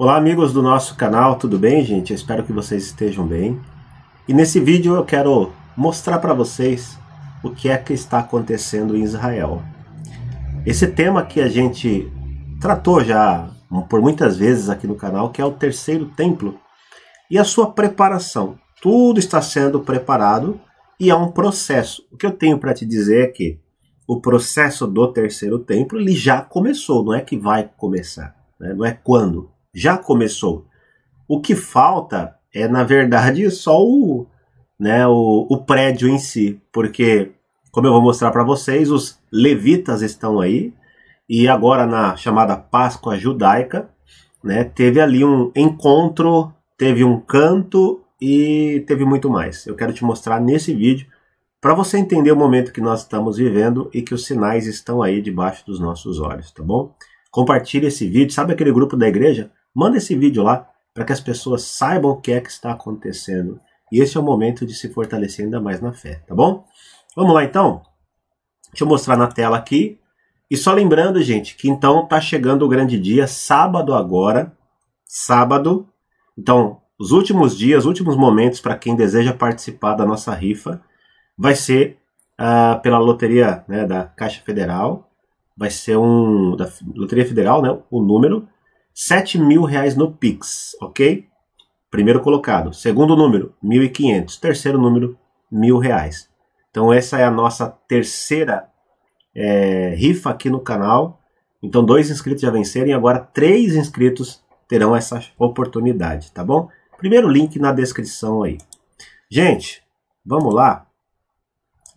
Olá, amigos do nosso canal, tudo bem, gente? Eu espero que vocês estejam bem. E nesse vídeo eu quero mostrar para vocês o que é que está acontecendo em Israel. Esse tema que a gente tratou já hum, por muitas vezes aqui no canal, que é o terceiro templo e a sua preparação. Tudo está sendo preparado e é um processo. O que eu tenho para te dizer é que o processo do terceiro templo ele já começou, não é que vai começar, né? não é quando já começou. O que falta é, na verdade, só o, né, o, o prédio em si, porque, como eu vou mostrar para vocês, os levitas estão aí, e agora na chamada Páscoa Judaica, né, teve ali um encontro, teve um canto e teve muito mais. Eu quero te mostrar nesse vídeo para você entender o momento que nós estamos vivendo e que os sinais estão aí debaixo dos nossos olhos, tá bom? Compartilhe esse vídeo. Sabe aquele grupo da igreja? Manda esse vídeo lá para que as pessoas saibam o que é que está acontecendo. E esse é o momento de se fortalecer ainda mais na fé, tá bom? Vamos lá então? Deixa eu mostrar na tela aqui. E só lembrando, gente, que então tá chegando o grande dia, sábado agora. Sábado. Então, os últimos dias, últimos momentos para quem deseja participar da nossa rifa vai ser uh, pela loteria né, da Caixa Federal. Vai ser um. da Loteria Federal, né? O número 7 mil reais no Pix, ok? Primeiro colocado. Segundo número, 1.500. Terceiro número, mil reais. Então essa é a nossa terceira é, rifa aqui no canal. Então dois inscritos já venceram e agora três inscritos terão essa oportunidade, tá bom? Primeiro link na descrição aí. Gente, vamos lá?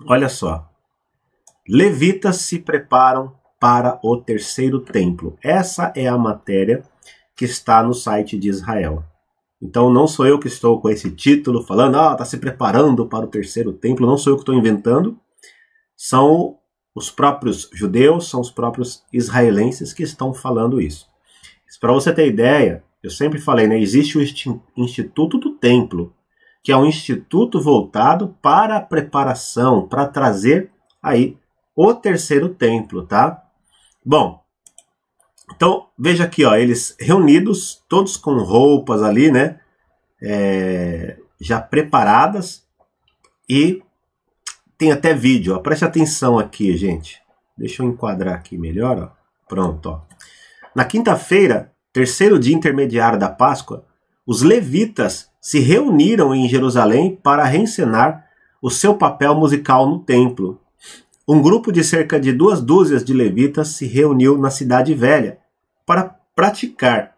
Olha só. Levitas se preparam para o terceiro templo. Essa é a matéria que está no site de Israel. Então não sou eu que estou com esse título falando, ah, está se preparando para o terceiro templo, não sou eu que estou inventando. São os próprios judeus, são os próprios israelenses que estão falando isso. Para você ter ideia, eu sempre falei, né, existe o Instituto do Templo, que é um instituto voltado para a preparação, para trazer aí o terceiro templo, tá? Bom, então veja aqui, ó, eles reunidos, todos com roupas ali, né? É, já preparadas e tem até vídeo. Ó. Preste atenção aqui, gente. Deixa eu enquadrar aqui melhor. Ó. Pronto. Ó. Na quinta-feira, terceiro dia intermediário da Páscoa, os levitas se reuniram em Jerusalém para reencenar o seu papel musical no templo um grupo de cerca de duas dúzias de levitas se reuniu na Cidade Velha para praticar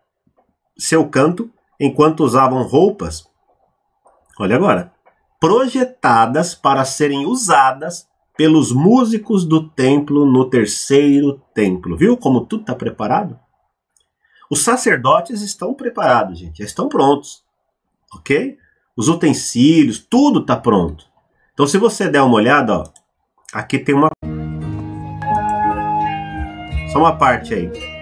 seu canto enquanto usavam roupas, olha agora, projetadas para serem usadas pelos músicos do templo no terceiro templo. Viu como tudo está preparado? Os sacerdotes estão preparados, gente, já estão prontos, ok? Os utensílios, tudo está pronto. Então, se você der uma olhada, ó, Aqui tem uma. Só uma parte aí.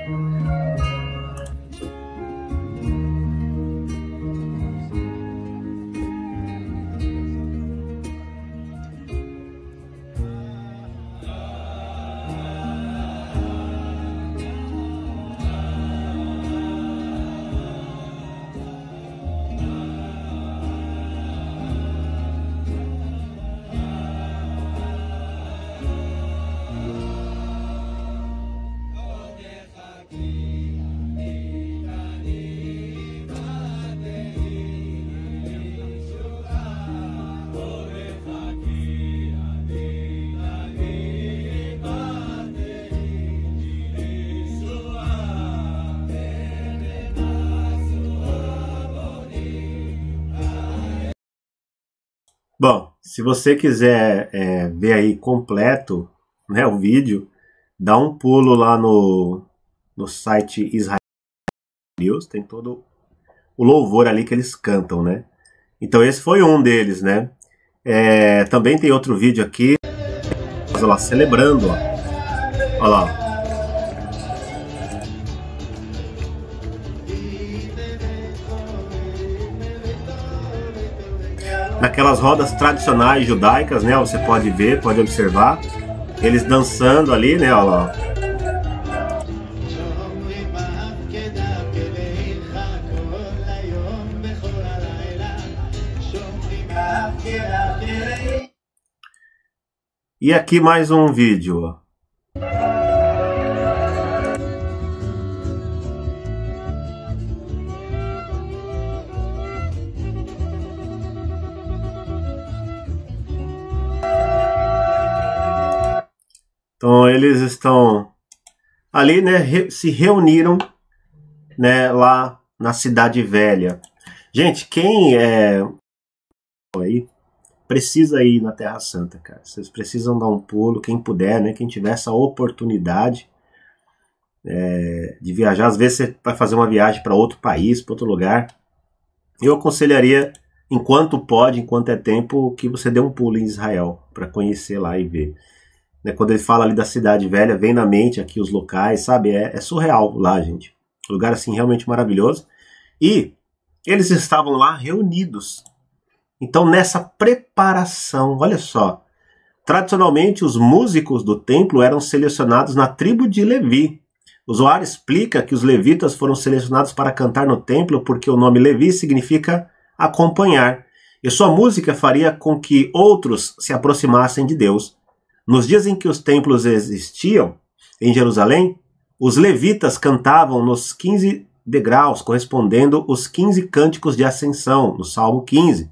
Bom, se você quiser é, ver aí completo né, o vídeo, dá um pulo lá no, no site Israel News, tem todo o louvor ali que eles cantam, né? Então esse foi um deles, né? É, também tem outro vídeo aqui, lá, celebrando, ó. Olha lá, naquelas rodas tradicionais judaicas, né? Você pode ver, pode observar eles dançando ali, né? Olha lá. E aqui mais um vídeo. Então eles estão ali, né, se reuniram, né, lá na cidade velha. Gente, quem é aí precisa ir na Terra Santa, cara. Vocês precisam dar um pulo, quem puder, né, quem tiver essa oportunidade é, de viajar. Às vezes você vai fazer uma viagem para outro país, para outro lugar. Eu aconselharia enquanto pode, enquanto é tempo, que você dê um pulo em Israel para conhecer lá e ver. Né? Quando ele fala ali da cidade velha, vem na mente aqui os locais, sabe? É, é surreal lá, gente. lugar assim realmente maravilhoso. E eles estavam lá reunidos. Então, nessa preparação, olha só. Tradicionalmente, os músicos do templo eram selecionados na tribo de Levi. O Zohar explica que os levitas foram selecionados para cantar no templo porque o nome Levi significa acompanhar, e sua música faria com que outros se aproximassem de Deus. Nos dias em que os templos existiam em Jerusalém, os levitas cantavam nos 15 degraus, correspondendo os 15 cânticos de ascensão, no Salmo 15,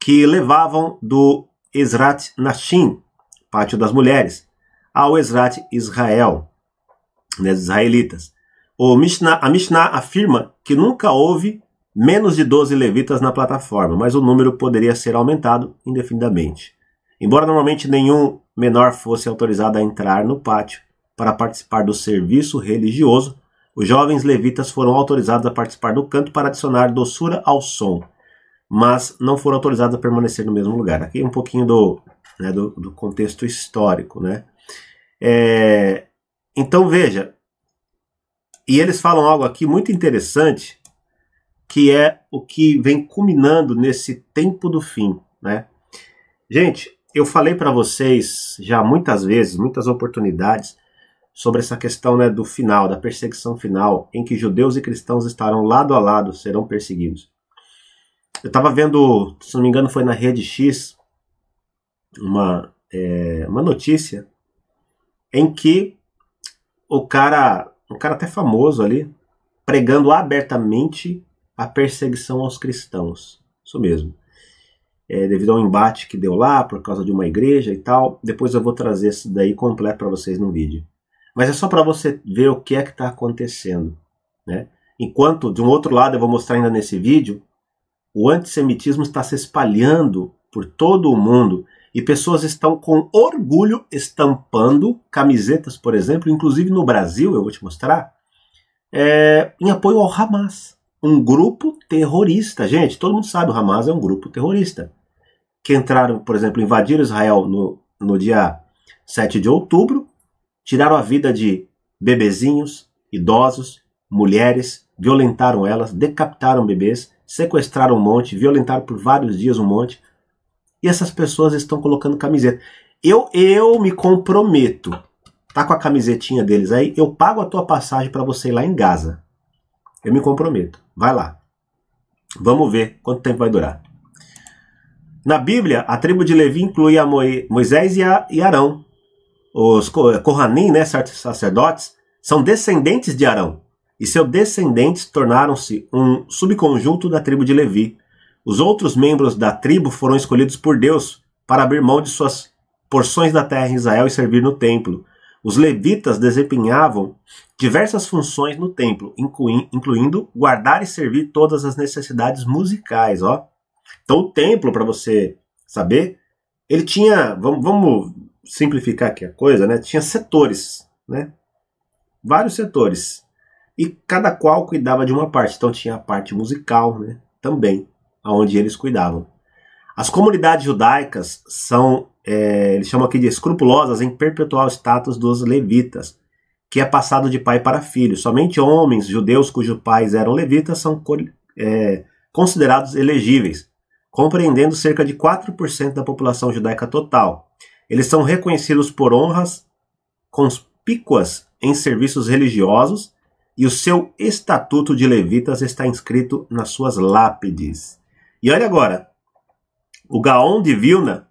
que levavam do Esrat Nashim, pátio das mulheres, ao Esrat Israel, né, dos israelitas. O Mishnah, a Mishnah afirma que nunca houve menos de 12 levitas na plataforma, mas o número poderia ser aumentado indefinidamente. Embora normalmente nenhum menor fosse autorizado a entrar no pátio para participar do serviço religioso, os jovens levitas foram autorizados a participar do canto para adicionar doçura ao som, mas não foram autorizados a permanecer no mesmo lugar. Aqui um pouquinho do, né, do, do, contexto histórico. Né? É, então veja, e eles falam algo aqui muito interessante, que é o que vem culminando nesse tempo do fim. Né? Gente, eu falei para vocês já muitas vezes, muitas oportunidades, sobre essa questão né, do final, da perseguição final, em que judeus e cristãos estarão lado a lado, serão perseguidos. Eu estava vendo, se não me engano, foi na Rede X, uma, é, uma notícia em que o cara, um cara até famoso ali, pregando abertamente a perseguição aos cristãos. Isso mesmo é, devido ao embate que deu lá por causa de uma igreja e tal. Depois eu vou trazer isso daí completo para vocês no vídeo. Mas é só para você ver o que é que está acontecendo. Né? Enquanto, de um outro lado, eu vou mostrar ainda nesse vídeo, o antissemitismo está se espalhando por todo o mundo e pessoas estão com orgulho estampando camisetas, por exemplo, inclusive no Brasil, eu vou te mostrar, é, em apoio ao Hamas um grupo terrorista. Gente, todo mundo sabe, o Hamas é um grupo terrorista. Que entraram, por exemplo, invadiram Israel no, no dia 7 de outubro, tiraram a vida de bebezinhos, idosos, mulheres, violentaram elas, decapitaram bebês, sequestraram um monte, violentaram por vários dias um monte. E essas pessoas estão colocando camiseta. Eu, eu me comprometo. Tá com a camisetinha deles aí, eu pago a tua passagem para você ir lá em Gaza. Eu me comprometo. Vai lá. Vamos ver quanto tempo vai durar. Na Bíblia, a tribo de Levi inclui a Moisés e, a, e Arão. Os Kohanim, né, sacerdotes, são descendentes de Arão. E seus descendentes tornaram-se um subconjunto da tribo de Levi. Os outros membros da tribo foram escolhidos por Deus para abrir mão de suas porções da terra em Israel e servir no templo. Os levitas desempenhavam diversas funções no templo, incluindo guardar e servir todas as necessidades musicais, ó. Então o templo, para você saber, ele tinha, vamos, vamos, simplificar aqui a coisa, né? Tinha setores, né? Vários setores. E cada qual cuidava de uma parte. Então tinha a parte musical, né? Também, aonde eles cuidavam. As comunidades judaicas são é, eles chamam aqui de escrupulosas em perpetuar o status dos levitas, que é passado de pai para filho. Somente homens judeus cujos pais eram levitas são é, considerados elegíveis, compreendendo cerca de 4% da população judaica total. Eles são reconhecidos por honras conspícuas em serviços religiosos e o seu estatuto de levitas está inscrito nas suas lápides. E olha agora, o Gaon de Vilna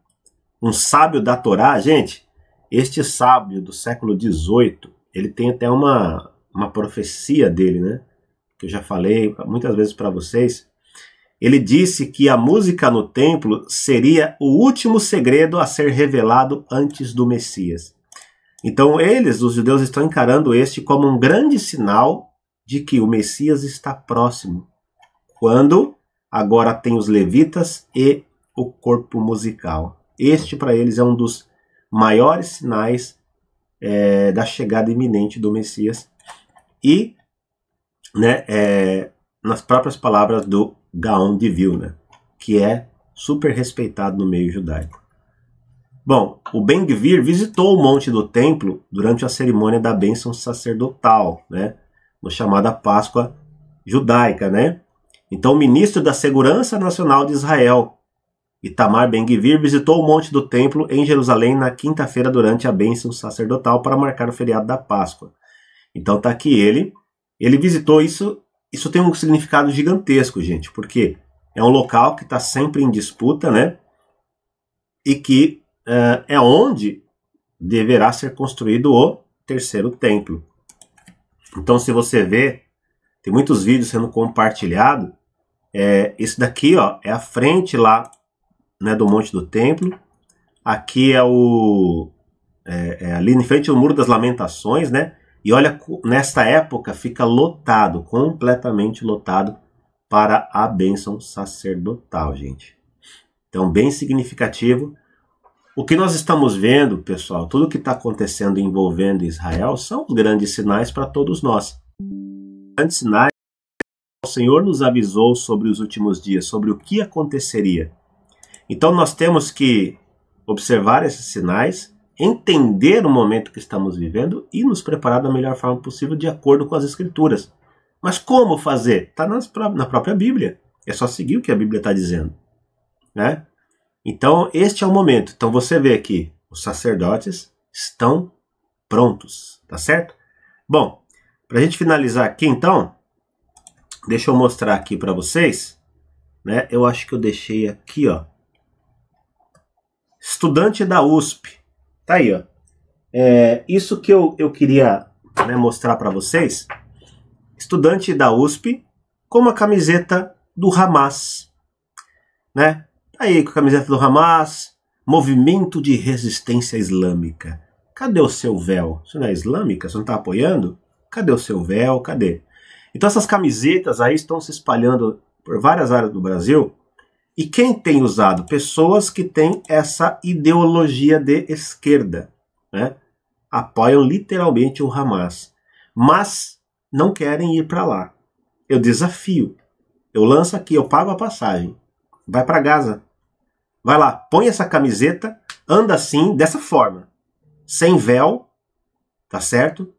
um sábio da Torá, gente, este sábio do século XVIII, ele tem até uma, uma profecia dele, né? Que eu já falei muitas vezes para vocês. Ele disse que a música no templo seria o último segredo a ser revelado antes do Messias. Então, eles, os judeus, estão encarando este como um grande sinal de que o Messias está próximo. Quando agora tem os levitas e o corpo musical. Este para eles é um dos maiores sinais é, da chegada iminente do Messias. E, né, é, nas próprias palavras do Gaon de Vilna, né, que é super respeitado no meio judaico. Bom, o Ben-Gvir visitou o monte do templo durante a cerimônia da bênção sacerdotal, né, no chamada Páscoa judaica, né? Então, o ministro da Segurança Nacional de Israel, Itamar Ben-Gvir visitou o Monte do Templo em Jerusalém na quinta-feira durante a bênção sacerdotal para marcar o feriado da Páscoa. Então tá aqui ele. Ele visitou isso. Isso tem um significado gigantesco, gente, porque é um local que está sempre em disputa, né? E que uh, é onde deverá ser construído o terceiro templo. Então, se você vê, tem muitos vídeos sendo compartilhados. Eh, é, daqui ó, é a frente lá né, do Monte do Templo. Aqui é o é, é ali em frente ao Muro das Lamentações, né? E olha, nesta época fica lotado, completamente lotado para a bênção sacerdotal, gente. Então, bem significativo. O que nós estamos vendo, pessoal, tudo que está acontecendo envolvendo Israel são grandes sinais para todos nós. Grandes sinais. O Senhor nos avisou sobre os últimos dias, sobre o que aconteceria. Então nós temos que observar esses sinais, entender o momento que estamos vivendo e nos preparar da melhor forma possível de acordo com as Escrituras. Mas como fazer? Está na própria Bíblia. É só seguir o que a Bíblia está dizendo. Né? Então, este é o momento. Então, você vê aqui os sacerdotes estão prontos, tá certo? Bom, para a gente finalizar aqui, então, deixa eu mostrar aqui para vocês. Né? Eu acho que eu deixei aqui, ó estudante da USP. Tá aí, ó. É, isso que eu, eu queria né, mostrar para vocês. Estudante da USP com uma camiseta do Hamas. Né? Tá Aí, com a camiseta do Hamas, movimento de resistência islâmica. Cadê o seu véu? Você não é islâmica? Você não está apoiando? Cadê o seu véu? Cadê? Então essas camisetas aí estão se espalhando por várias áreas do Brasil e quem tem usado? Pessoas que têm essa ideologia de esquerda, né? apoiam literalmente o Hamas, mas não querem ir para lá. Eu desafio. Eu lanço aqui, eu pago a passagem. Vai para Gaza. Vai lá, põe essa camiseta, anda assim, dessa forma, sem véu, tá certo?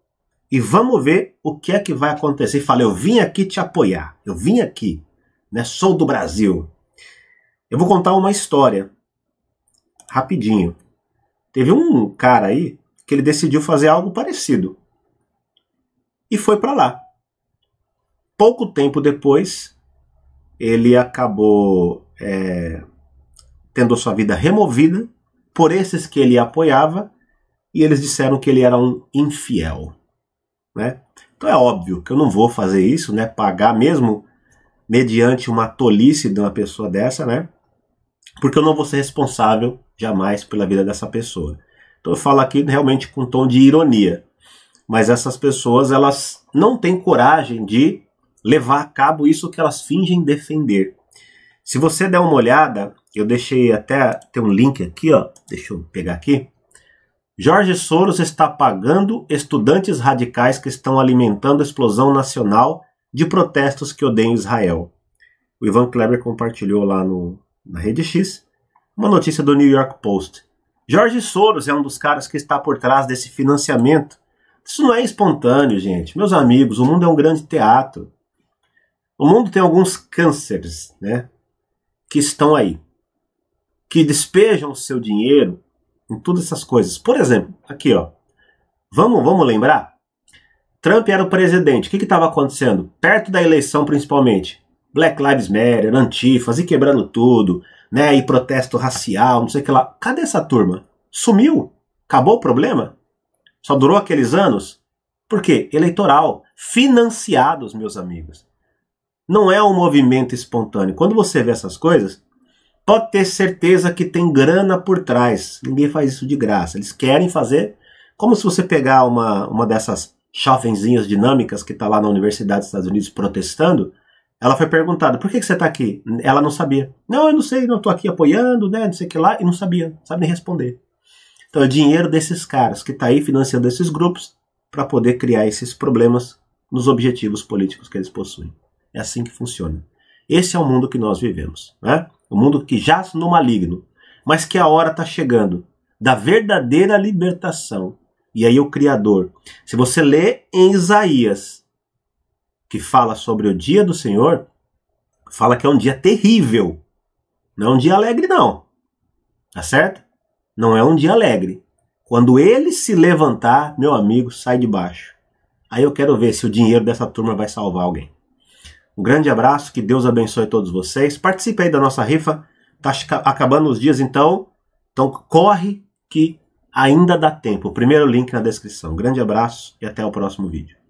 E vamos ver o que é que vai acontecer. Fala, eu vim aqui te apoiar. Eu vim aqui, né? Sou do Brasil. Eu vou contar uma história. Rapidinho. Teve um cara aí que ele decidiu fazer algo parecido. E foi para lá. Pouco tempo depois, ele acabou é, tendo sua vida removida por esses que ele apoiava e eles disseram que ele era um infiel. Né? Então é óbvio que eu não vou fazer isso, né? Pagar mesmo mediante uma tolice de uma pessoa dessa, né? porque eu não vou ser responsável jamais pela vida dessa pessoa. Então eu falo aqui realmente com um tom de ironia, mas essas pessoas elas não têm coragem de levar a cabo isso que elas fingem defender. Se você der uma olhada, eu deixei até tem um link aqui, ó. Deixa eu pegar aqui. Jorge Soros está pagando estudantes radicais que estão alimentando a explosão nacional de protestos que odeiam Israel. O Ivan Kleber compartilhou lá no, na Rede X, uma notícia do New York Post. Jorge Soros é um dos caras que está por trás desse financiamento. Isso não é espontâneo, gente. Meus amigos, o mundo é um grande teatro. O mundo tem alguns cânceres, né? Que estão aí. Que despejam o seu dinheiro em todas essas coisas. Por exemplo, aqui, ó. Vamos, vamos lembrar? Trump era o presidente. O que estava acontecendo? Perto da eleição, principalmente. Black Lives Matter, antifas e quebrando tudo, né? E protesto racial, não sei o que lá. Cadê essa turma? Sumiu? Acabou o problema? Só durou aqueles anos? Por quê? Eleitoral. Financiados, meus amigos. Não é um movimento espontâneo. Quando você vê essas coisas, pode ter certeza que tem grana por trás. Ninguém faz isso de graça. Eles querem fazer como se você pegar uma, uma dessas jovenzinhas dinâmicas que está lá na Universidade dos Estados Unidos protestando ela foi perguntada, por que, que você está aqui? Ela não sabia. Não, eu não sei, não estou aqui apoiando, né, não sei o que lá, e não sabia, não sabe nem responder. Então é dinheiro desses caras que está aí financiando esses grupos para poder criar esses problemas nos objetivos políticos que eles possuem. É assim que funciona. Esse é o mundo que nós vivemos. Né? O mundo que jaz no maligno, mas que a hora está chegando da verdadeira libertação. E aí o Criador. Se você lê em Isaías que fala sobre o dia do Senhor, fala que é um dia terrível. Não é um dia alegre, não. Tá certo? Não é um dia alegre. Quando ele se levantar, meu amigo, sai de baixo. Aí eu quero ver se o dinheiro dessa turma vai salvar alguém. Um grande abraço, que Deus abençoe todos vocês. Participe aí da nossa rifa. Tá acabando os dias, então. Então corre que ainda dá tempo. O primeiro link na descrição. grande abraço e até o próximo vídeo.